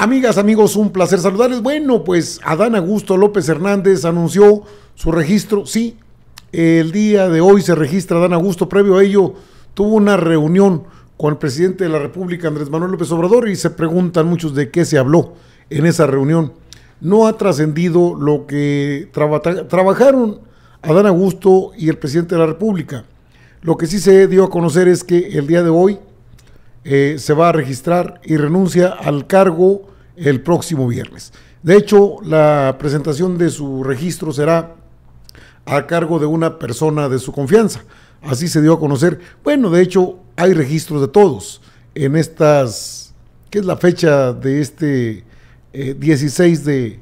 Amigas, amigos, un placer saludarles. Bueno, pues Adán Augusto López Hernández anunció su registro. Sí, el día de hoy se registra Adán Augusto. Previo a ello, tuvo una reunión con el presidente de la República, Andrés Manuel López Obrador, y se preguntan muchos de qué se habló en esa reunión. No ha trascendido lo que trabajaron Adán Augusto y el presidente de la República. Lo que sí se dio a conocer es que el día de hoy eh, se va a registrar y renuncia al cargo el próximo viernes. De hecho, la presentación de su registro será a cargo de una persona de su confianza. Así se dio a conocer. Bueno, de hecho, hay registros de todos en estas, que es la fecha de este 16 eh, de,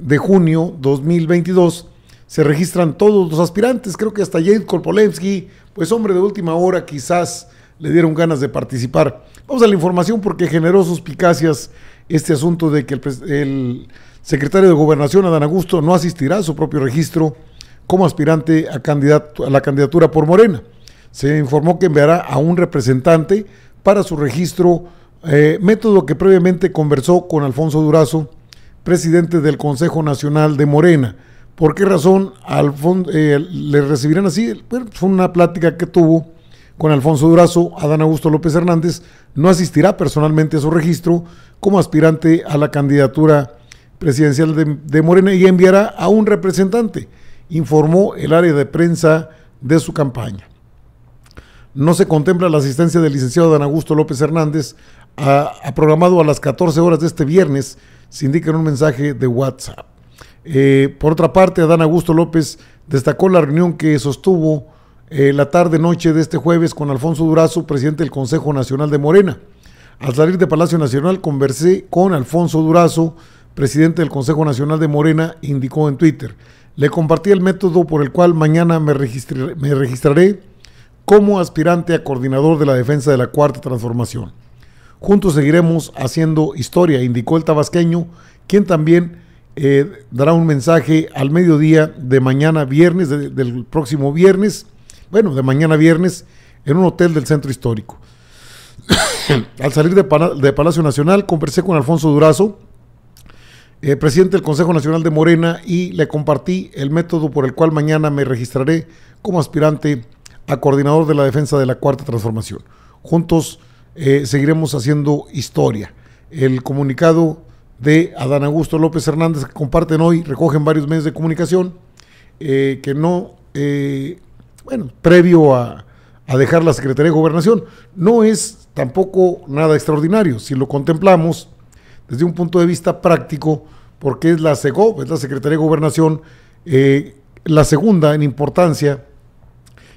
de junio 2022 se registran todos los aspirantes. Creo que hasta Jade Korpolevsky, pues hombre de última hora, quizás le dieron ganas de participar. Vamos a la información porque generó suspicacias este asunto de que el, secretario de Gobernación, Adán Augusto, no asistirá a su propio registro como aspirante a, candidato, a la candidatura por Morena. Se informó que enviará a un representante para su registro, eh, método que previamente conversó con Alfonso Durazo, presidente del Consejo Nacional de Morena. ¿Por qué razón eh, le recibirán así? Bueno, fue una plática que tuvo con Alfonso Durazo, Adán Augusto López Hernández, no asistirá personalmente a su registro como aspirante a la candidatura presidencial de, Morena y enviará a un representante, informó el área de prensa de su campaña. No se contempla la asistencia del licenciado Adán Augusto López Hernández, a, programado a las 14 horas de este viernes, se indica en un mensaje de WhatsApp. Eh, por otra parte, Adán Augusto López destacó la reunión que sostuvo eh, la tarde-noche de este jueves con Alfonso Durazo, presidente del Consejo Nacional de Morena. Al salir de Palacio Nacional conversé con Alfonso Durazo, presidente del Consejo Nacional de Morena, indicó en Twitter. Le compartí el método por el cual mañana me, registraré, como aspirante a coordinador de la defensa de la Cuarta Transformación. Juntos seguiremos haciendo historia, indicó el tabasqueño, quien también eh, dará un mensaje al mediodía de mañana, viernes, del próximo viernes, bueno, de mañana viernes, en un hotel del centro histórico. Al salir de, Palacio Nacional, conversé con Alfonso Durazo, eh, presidente del Consejo Nacional de Morena, y le compartí el método por el cual mañana me registraré como aspirante a coordinador de la defensa de la Cuarta Transformación. Juntos eh, seguiremos haciendo historia. El comunicado de Adán Augusto López Hernández que comparten hoy, recogen varios medios de comunicación, eh, que no bueno, previo a, dejar la Secretaría de Gobernación. No es tampoco nada extraordinario, si lo contemplamos desde un punto de vista práctico, porque es la es la Secretaría de Gobernación, eh, la segunda en importancia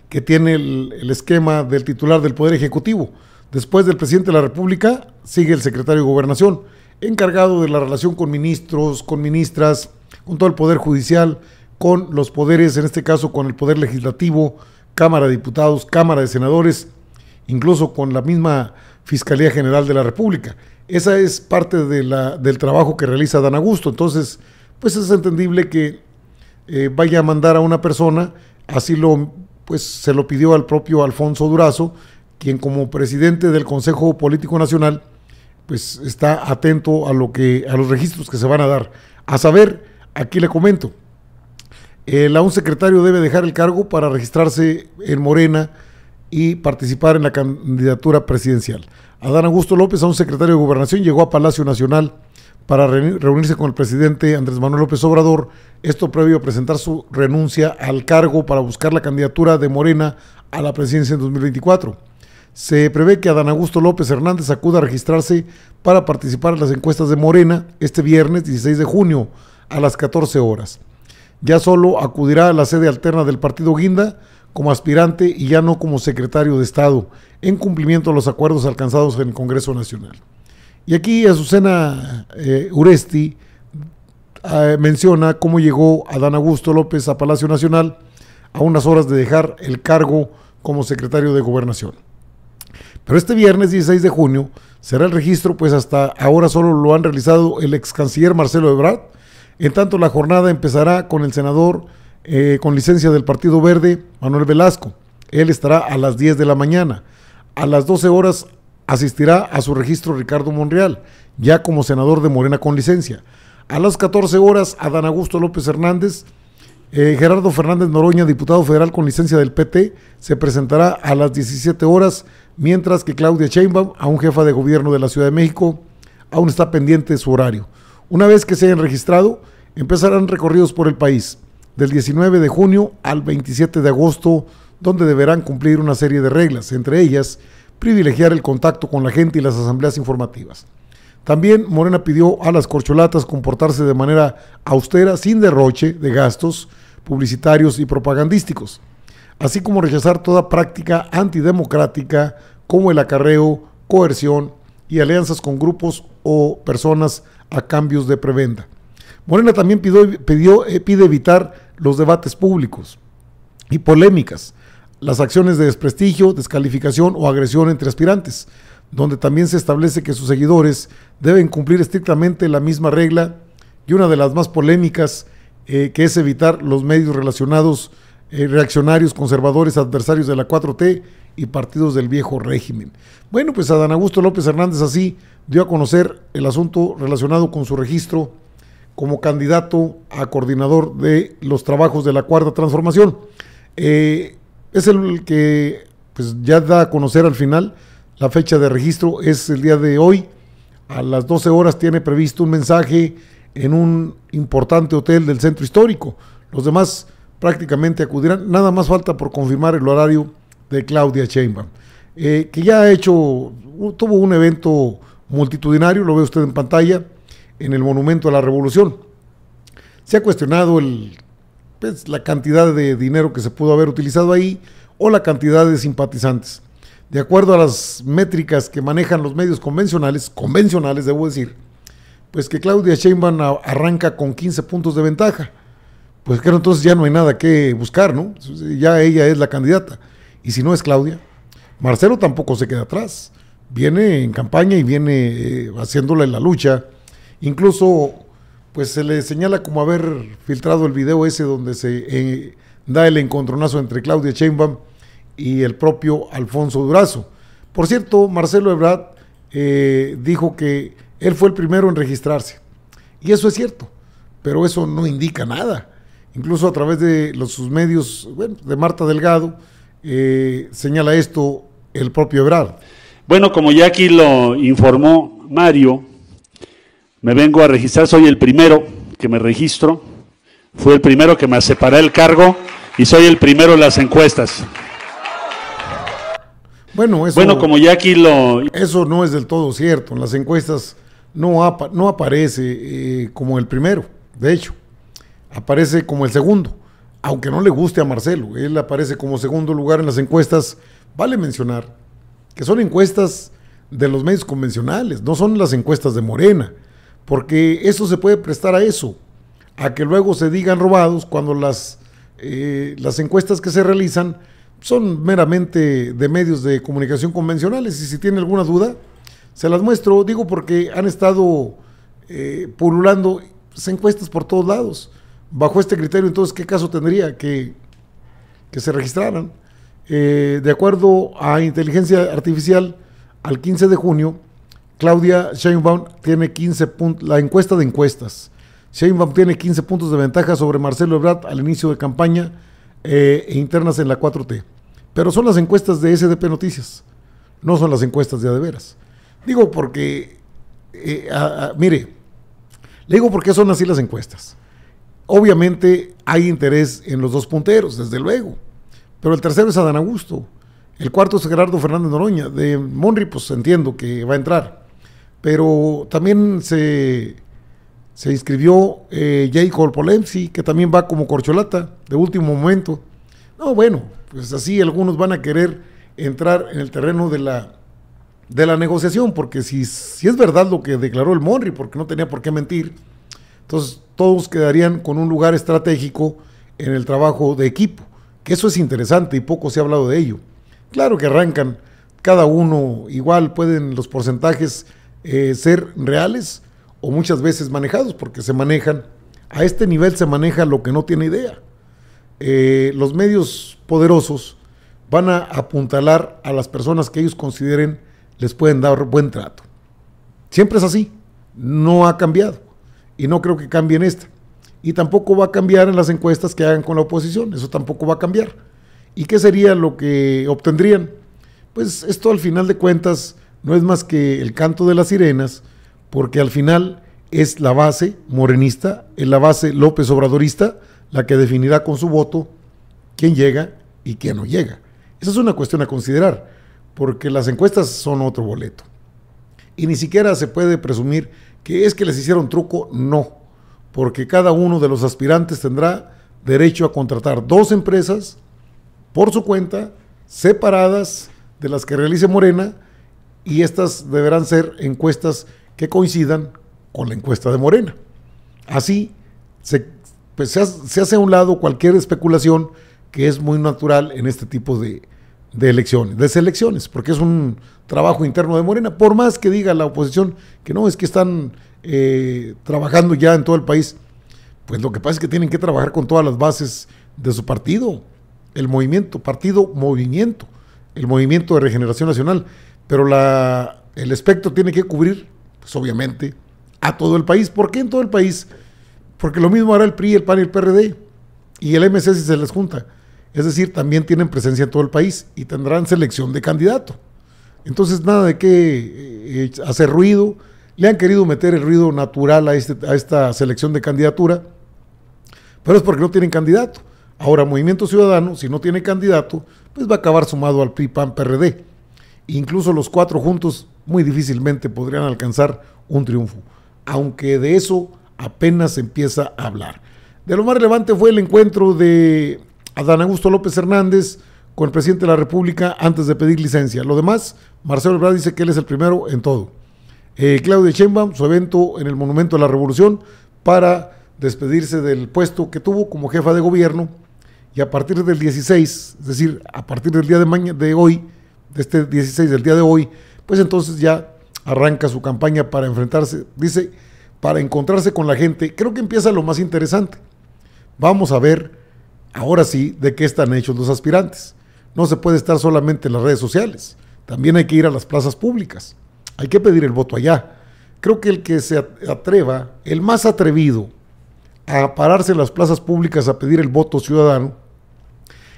que tiene el, el, esquema del titular del Poder Ejecutivo. Después del presidente de la República sigue el secretario de Gobernación, encargado de la relación con ministros, con ministras, con todo el Poder Judicial, con los poderes, en este caso con el poder legislativo, Cámara de Diputados, Cámara de Senadores, incluso con la misma Fiscalía General de la República. Esa es parte de la, del trabajo que realiza Dan Augusto. Entonces, pues es entendible que eh, vaya a mandar a una persona, así lo, pues se lo pidió al propio Alfonso Durazo, quien como presidente del Consejo Político Nacional, pues está atento a lo que, a los registros que se van a dar. A saber, aquí le comento, el a un secretario debe dejar el cargo para registrarse en Morena y participar en la candidatura presidencial. Adán Augusto López, a un secretario de Gobernación, llegó a Palacio Nacional para reunirse con el presidente Andrés Manuel López Obrador, esto previo a presentar su renuncia al cargo para buscar la candidatura de Morena a la presidencia en 2024. Se prevé que Adán Augusto López Hernández acuda a registrarse para participar en las encuestas de Morena este viernes 16 de junio a las 14 horas ya solo acudirá a la sede alterna del partido Guinda como aspirante y ya no como secretario de Estado, en cumplimiento a los acuerdos alcanzados en el Congreso Nacional. Y aquí Azucena eh, Uresti ah, menciona cómo llegó Adán Augusto López a Palacio Nacional a unas horas de dejar el cargo como secretario de Gobernación. Pero este viernes 16 de junio será el registro, pues hasta ahora solo lo han realizado el ex canciller Marcelo Ebrard, en tanto, la jornada empezará con el senador eh, con licencia del Partido Verde, Manuel Velasco. Él estará a las 10 de la mañana. A las 12 horas asistirá a su registro Ricardo Monreal, ya como senador de Morena con licencia. A las 14 horas, Adán Augusto López Hernández. Eh, Gerardo Fernández Noroña, diputado federal con licencia del PT, se presentará a las 17 horas, mientras que Claudia Sheinbaum, aún jefa de gobierno de la Ciudad de México, aún está pendiente su horario. Una vez que se hayan registrado, empezarán recorridos por el país, del 19 de junio al 27 de agosto, donde deberán cumplir una serie de reglas, entre ellas privilegiar el contacto con la gente y las asambleas informativas. También Morena pidió a las corcholatas comportarse de manera austera, sin derroche de gastos publicitarios y propagandísticos, así como rechazar toda práctica antidemocrática como el acarreo, coerción y alianzas con grupos o personas a cambios de prebenda. Morena también pidió, eh, pide evitar los debates públicos y polémicas, las acciones de desprestigio, descalificación o agresión entre aspirantes, donde también se establece que sus seguidores deben cumplir estrictamente la misma regla y una de las más polémicas eh, que es evitar los medios relacionados eh, reaccionarios, conservadores, adversarios de la 4T y partidos del viejo régimen. Bueno, pues a Dan Augusto López Hernández así dio a conocer el asunto relacionado con su registro como candidato a coordinador de los trabajos de la cuarta transformación. Eh, es el que pues, ya da a conocer al final la fecha de registro, es el día de hoy. A las 12 horas tiene previsto un mensaje en un importante hotel del centro histórico. Los demás prácticamente acudirán. Nada más falta por confirmar el horario de Claudia Sheinbaum, eh, que ya ha hecho, tuvo un evento multitudinario, lo ve usted en pantalla, en el Monumento a la Revolución. Se ha cuestionado el, pues, la cantidad de dinero que se pudo haber utilizado ahí o la cantidad de simpatizantes. De acuerdo a las métricas que manejan los medios convencionales, convencionales debo decir, pues que Claudia Sheinbaum arranca con 15 puntos de ventaja. Pues claro, entonces ya no hay nada que buscar, ¿no? Ya ella es la candidata. Y si no es Claudia, Marcelo tampoco se queda atrás viene en campaña y viene eh, haciéndola en la lucha. Incluso, pues se le señala como haber filtrado el video ese donde se eh, da el encontronazo entre Claudia Sheinbaum y el propio Alfonso Durazo. Por cierto, Marcelo Ebrard eh, dijo que él fue el primero en registrarse. Y eso es cierto, pero eso no indica nada. Incluso a través de los, sus medios, bueno, de Marta Delgado, señala esto el propio Ebrard. Bueno, como ya aquí lo informó Mario, me vengo a registrar, soy el primero que me registro, fue el primero que me separé el cargo y soy el primero en las encuestas. Bueno, eso, bueno, como ya aquí lo... Eso no es del todo cierto, en las encuestas no, no aparece eh, como el primero, de hecho, aparece como el segundo, aunque no le guste a Marcelo, él aparece como segundo lugar en las encuestas, vale mencionar que son encuestas de los medios convencionales, no son las encuestas de Morena, porque eso se puede prestar a eso, a que luego se digan robados cuando las, eh, las encuestas que se realizan son meramente de medios de comunicación convencionales y si tiene alguna duda, se las muestro, digo porque han estado eh, pululando pues, encuestas por todos lados. Bajo este criterio, entonces, ¿qué caso tendría que, que se registraran? Eh, de acuerdo a inteligencia artificial, al 15 de junio, Claudia Sheinbaum tiene 15 puntos, la encuesta de encuestas. Sheinbaum tiene 15 puntos de ventaja sobre Marcelo Ebrard al inicio de campaña eh, e internas en la 4T. Pero son las encuestas de SDP Noticias, no son las encuestas de Adeveras. Digo porque, eh, mire, le digo porque son así las encuestas. Obviamente hay interés en los dos punteros, desde luego pero el tercero es Adán Augusto. El cuarto es Gerardo Fernández Noroña. De Monri, pues entiendo que va a entrar. Pero también se, se inscribió eh, Jacob que también va como corcholata de último momento. No, bueno, pues así algunos van a querer entrar en el terreno de la, de la negociación, porque si, si es verdad lo que declaró el Monri, porque no tenía por qué mentir, entonces todos quedarían con un lugar estratégico en el trabajo de equipo eso es interesante y poco se ha hablado de ello. Claro que arrancan, cada uno igual pueden los porcentajes eh, ser reales o muchas veces manejados, porque se manejan, a este nivel se maneja lo que no tiene idea. Eh, los medios poderosos van a apuntalar a las personas que ellos consideren les pueden dar buen trato. Siempre es así, no ha cambiado y no creo que cambie en esta y tampoco va a cambiar en las encuestas que hagan con la oposición, eso tampoco va a cambiar. ¿Y qué sería lo que obtendrían? Pues esto al final de cuentas no es más que el canto de las sirenas, porque al final es la base morenista, es la base López Obradorista, la que definirá con su voto quién llega y quién no llega. Esa es una cuestión a considerar, porque las encuestas son otro boleto. Y ni siquiera se puede presumir que es que les hicieron truco, no porque cada uno de los aspirantes tendrá derecho a contratar dos empresas por su cuenta, separadas de las que realice Morena, y estas deberán ser encuestas que coincidan con la encuesta de Morena. Así se, pues, se hace a un lado cualquier especulación que es muy natural en este tipo de, de elecciones, de selecciones, porque es un trabajo interno de Morena. Por más que diga la oposición que no, es que están eh, trabajando ya en todo el país. Pues lo que pasa es que tienen que trabajar con todas las bases de su partido, el movimiento, partido movimiento, el movimiento de regeneración nacional. Pero la, el espectro tiene que cubrir, pues obviamente, a todo el país. porque en todo el país? Porque lo mismo hará el PRI, el PAN y el PRD. Y el MC si se les junta. Es decir, también tienen presencia en todo el país y tendrán selección de candidato. Entonces, nada de qué eh, hacer ruido, le han querido meter el ruido natural este, a, esta selección de candidatura, pero es porque no tienen candidato. Ahora, Movimiento Ciudadano, si no tiene candidato, pues va a acabar sumado al PRI, PAN, PRD. Incluso los cuatro juntos muy difícilmente podrían alcanzar un triunfo, aunque de eso apenas se empieza a hablar. De lo más relevante fue el encuentro de Adán Augusto López Hernández con el presidente de la República antes de pedir licencia. Lo demás, Marcelo Ebrard dice que él es el primero en todo. Claudio eh, Claudia Sheinbaum, su evento en el Monumento a la Revolución para despedirse del puesto que tuvo como jefa de gobierno y a partir del 16, es decir, a partir del día de, mañana, de hoy, de este 16 del día de hoy, pues entonces ya arranca su campaña para enfrentarse, dice, para encontrarse con la gente. Creo que empieza lo más interesante. Vamos a ver, ahora sí, de qué están hechos los aspirantes. No se puede estar solamente en las redes sociales, también hay que ir a las plazas públicas. Hay que pedir el voto allá. Creo que el que se atreva, el más atrevido, a pararse en las plazas públicas a pedir el voto ciudadano,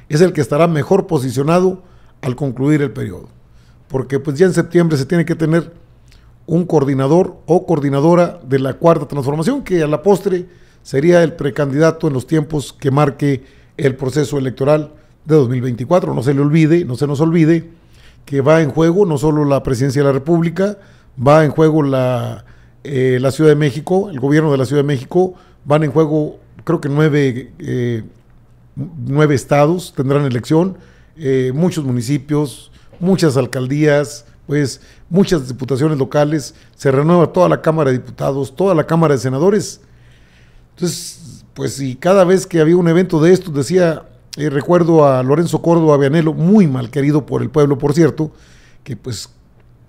es el que estará mejor posicionado al concluir el periodo. Porque pues ya en septiembre se tiene que tener un coordinador o coordinadora de la cuarta transformación, que a la postre sería el precandidato en los tiempos que marque el proceso electoral de 2024. No se le olvide, no se nos olvide que va en juego no solo la presidencia de la República, va en juego la, eh, la Ciudad de México, el gobierno de la Ciudad de México, van en juego creo que nueve, eh, nueve estados tendrán elección, eh, muchos municipios, muchas alcaldías, pues muchas diputaciones locales, se renueva toda la Cámara de Diputados, toda la Cámara de Senadores. Entonces, pues si cada vez que había un evento de estos decía, eh, recuerdo a Lorenzo Córdoba Vianelo, muy mal querido por el pueblo, por cierto, que pues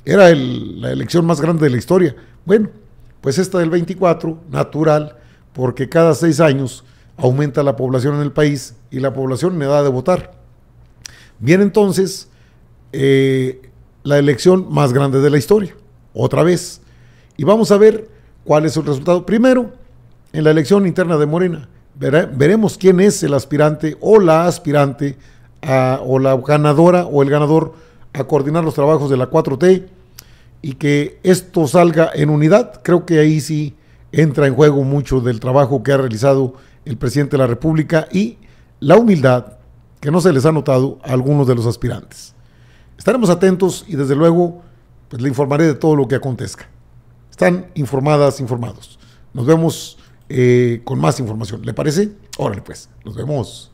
era la elección más grande de la historia. Bueno, pues esta del 24, natural, porque cada seis años aumenta la población en el país y la población en edad de votar. Viene entonces eh, la elección más grande de la historia, otra vez. Y vamos a ver cuál es el resultado. Primero, en la elección interna de Morena, veremos quién es el aspirante o la aspirante o la ganadora o el ganador a coordinar los trabajos de la 4T y que esto salga en unidad. Creo que ahí sí entra en juego mucho del trabajo que ha realizado el presidente de la República y la humildad que no se les ha notado a algunos de los aspirantes. Estaremos atentos y desde luego pues le informaré de todo lo que acontezca. Están informadas, informados. Nos vemos eh, con más información. ¿Le parece? Órale pues, nos vemos.